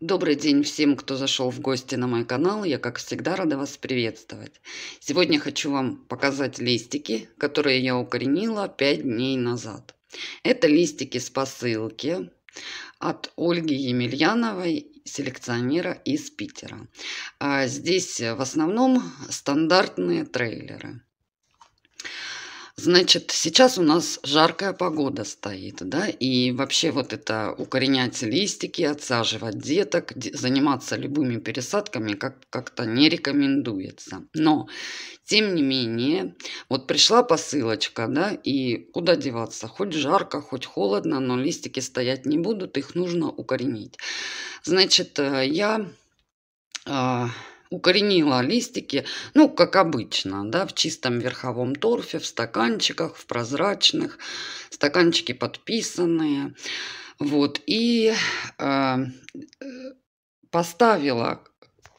Добрый день всем, кто зашел в гости на мой канал. Я, как всегда, рада вас приветствовать. Сегодня хочу вам показать листики, которые я укоренила 5 дней назад. Это листики с посылки от Ольги Емельяновой, селекционера из Питера. А здесь в основном стандартные трейлеры. Значит, сейчас у нас жаркая погода стоит, да, и вообще вот это укоренять листики, отсаживать деток, заниматься любыми пересадками как- как-то не рекомендуется. Но, тем не менее, вот пришла посылочка, да, и куда деваться? Хоть жарко, хоть холодно, но листики стоять не будут, их нужно укоренить. Значит, э, я а, укоренила листики, ну, как обычно, да, в чистом верховом торфе, в стаканчиках, в прозрачных, стаканчики подписанные. Вот, и э, поставила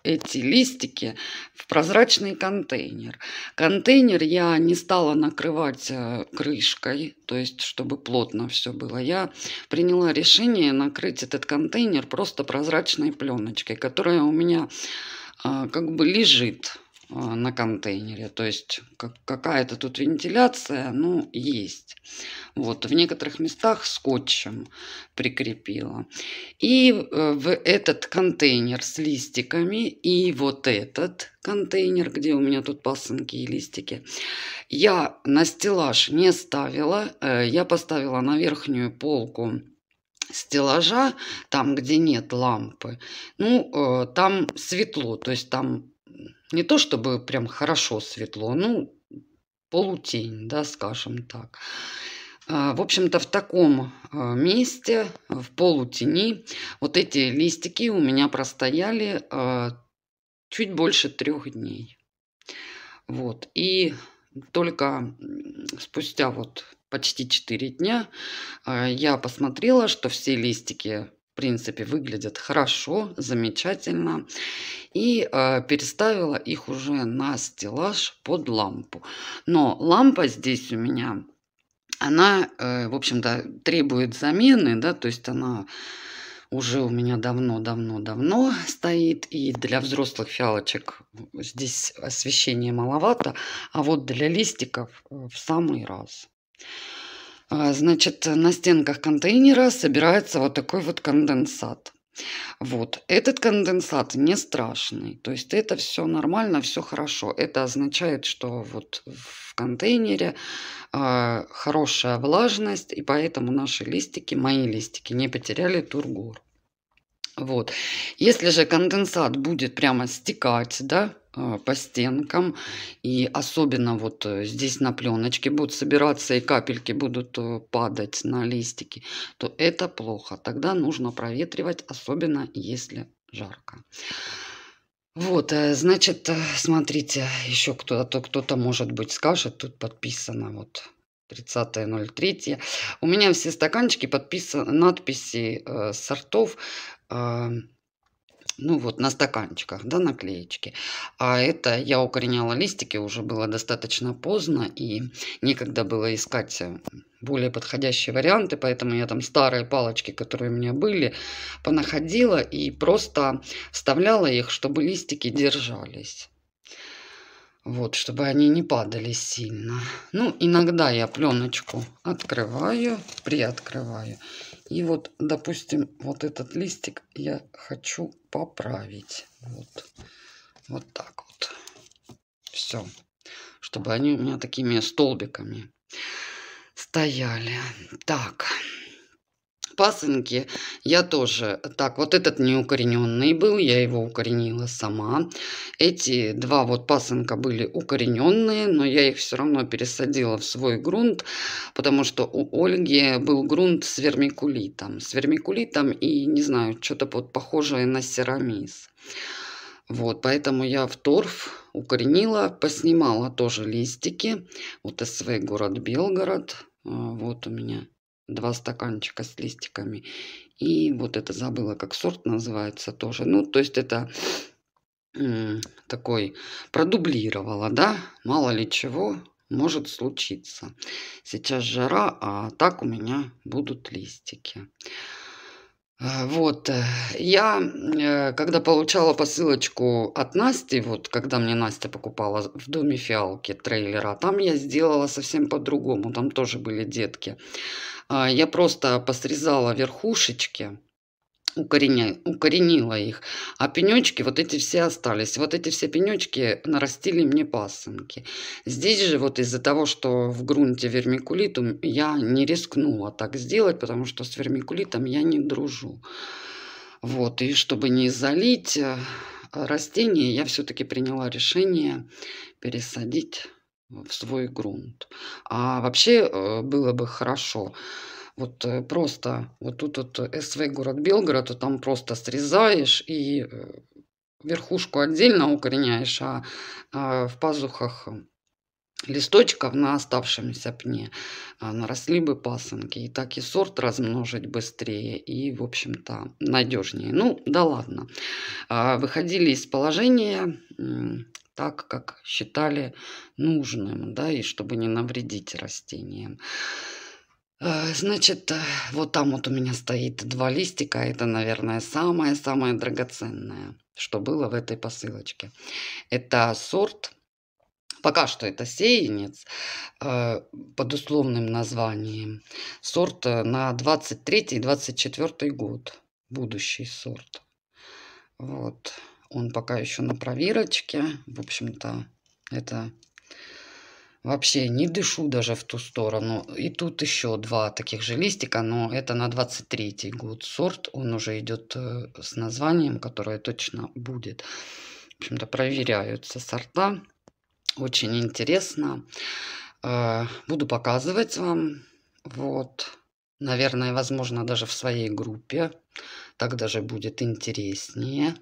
эти листики в прозрачный контейнер. Контейнер я не стала накрывать э, крышкой, то есть чтобы плотно все было. Я приняла решение накрыть этот контейнер просто прозрачной пленочкой, которая у меня а, как бы лежит а, на контейнере. То есть какая-то тут вентиляция, ну, есть. Вот, в некоторых местах скотчем прикрепила. И э, в этот контейнер с листиками и вот этот контейнер, где у меня тут пасынки и листики, я на стеллаж не ставила. Э, я поставила на верхнюю полку стеллажа, там, где нет лампы, ну, э, там светло, то есть там не то чтобы прям хорошо светло, ну, полутень, да, скажем так. А, в общем-то, в таком э, месте, в полутени, вот эти листики у меня простояли э, чуть больше трех дней. Вот. И только спустя вот почти 4 дня, а, я посмотрела, что все листики в принципе выглядят хорошо, замечательно. И а, переставила их уже на стеллаж под лампу. Но лампа здесь у меня, она, э, в общем-то, требует замены, да, то есть она уже у меня давно-давно-давно стоит. И для взрослых фиалочек здесь освещение маловато, а вот для листиков э, в самый раз. А, значит, на стенках контейнера собирается вот такой вот конденсат. Вот, этот конденсат не страшный, то есть это все нормально, все хорошо. Это означает, что вот в контейнере э, хорошая влажность, и поэтому наши листики, мои листики, не потеряли тургор. Вот. Если же конденсат будет прямо стекать, да, Э, по стенкам. И особенно вот э, здесь на пленочке будут собираться и капельки будут э, падать на листики, то это плохо. Тогда нужно проветривать, особенно если жарко. Вот, значит, смотрите, еще кто-то, кто-то, может быть, скажет, тут подписано вот 30.03. У меня все стаканчики подписаны, надписи э, сортов э, ну вот на стаканчиках, да, наклеечки. А это я укореняла листики, уже было достаточно поздно, и некогда было искать э, более подходящие варианты, поэтому я там старые палочки, которые у меня были, понаходила и просто вставляла их, чтобы листики держались. Вот, чтобы они не падали сильно. Ну, иногда я пленочку открываю, приоткрываю. И вот, допустим, вот этот листик я хочу поправить. Вот, вот так вот. Все. Чтобы они у меня такими столбиками стояли. Так. Пасынки, я тоже так, вот этот неукорененный был, я его укоренила сама. Эти два вот пасынка были укорененные, но я их все равно пересадила в свой грунт, потому что у Ольги был грунт с вермикулитом. С вермикулитом и, не знаю, что-то вот похожее на серамис. Вот, поэтому я в торф укоренила, поснимала тоже листики. Вот СВ город Белгород. Э, вот у меня два стаканчика с листиками. И вот это забыла, как сорт называется тоже. Ну, то есть это такой продублировала, да, мало ли чего может случиться. Сейчас жара, а так у меня будут листики. А, вот, э, я, э, когда получала посылочку от Насти, вот, когда мне Настя покупала в доме фиалки трейлера, там я сделала совсем по-другому, там тоже были детки. А, я просто посрезала верхушечки, укоренила их. А пенечки, вот эти все остались. Вот эти все пенечки нарастили мне пасынки. Здесь же вот из-за того, что в грунте вермикулитум, я не рискнула так сделать, потому что с вермикулитом я не дружу. Вот, и чтобы не залить э, растения, я все-таки приняла решение пересадить в свой грунт. А вообще э, было бы хорошо вот э, просто, вот тут вот э, СВ город Белгород, а там просто срезаешь и э, верхушку отдельно укореняешь, а, а в пазухах листочков на оставшемся пне а, наросли бы пасынки. И так и сорт размножить быстрее и, в общем-то, надежнее. Ну, да ладно. А, выходили из положения так, как считали нужным, да, и чтобы не навредить растениям. Э, значит, э, вот там вот у меня стоит два листика. Это, наверное, самое-самое драгоценное, что было в этой посылочке. Это сорт, пока что это сеянец, э, под условным названием. Сорт на 23-24 год. Будущий сорт. Вот. Он пока еще на проверочке. В общем-то, это Вообще не дышу даже в ту сторону. И тут еще два таких же листика, но это на 23-й год сорт. Он уже идет э, с названием, которое точно будет. В общем-то, проверяются сорта. Очень интересно. Э, буду показывать вам. Вот. Наверное, возможно, даже в своей группе. Так даже будет интереснее.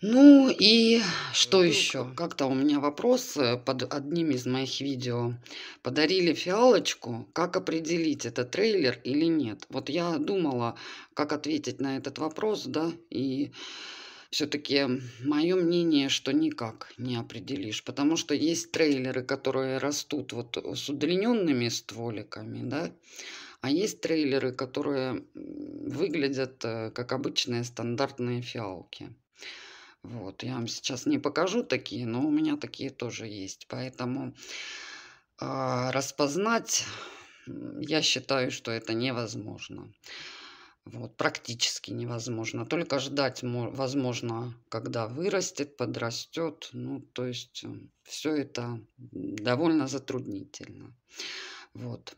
Ну и что еще? Как-то у меня вопрос э, под одним из моих видео. Подарили фиалочку, как определить, это трейлер или нет? Вот я думала, как ответить на этот вопрос, да, и все-таки мое мнение, что никак не определишь, потому что есть трейлеры, которые растут вот с удлиненными стволиками, да, а есть трейлеры, которые выглядят э, как обычные стандартные фиалки. Вот, я вам сейчас не покажу такие, но у меня такие тоже есть. Поэтому э, распознать, я считаю, что это невозможно. Вот, практически невозможно. Только ждать, возможно, когда вырастет, подрастет. Ну, то есть, э, все это довольно затруднительно. Вот.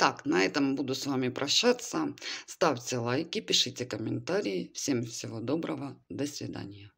Так, на этом буду с вами прощаться. Ставьте лайки, пишите комментарии. Всем всего доброго. До свидания.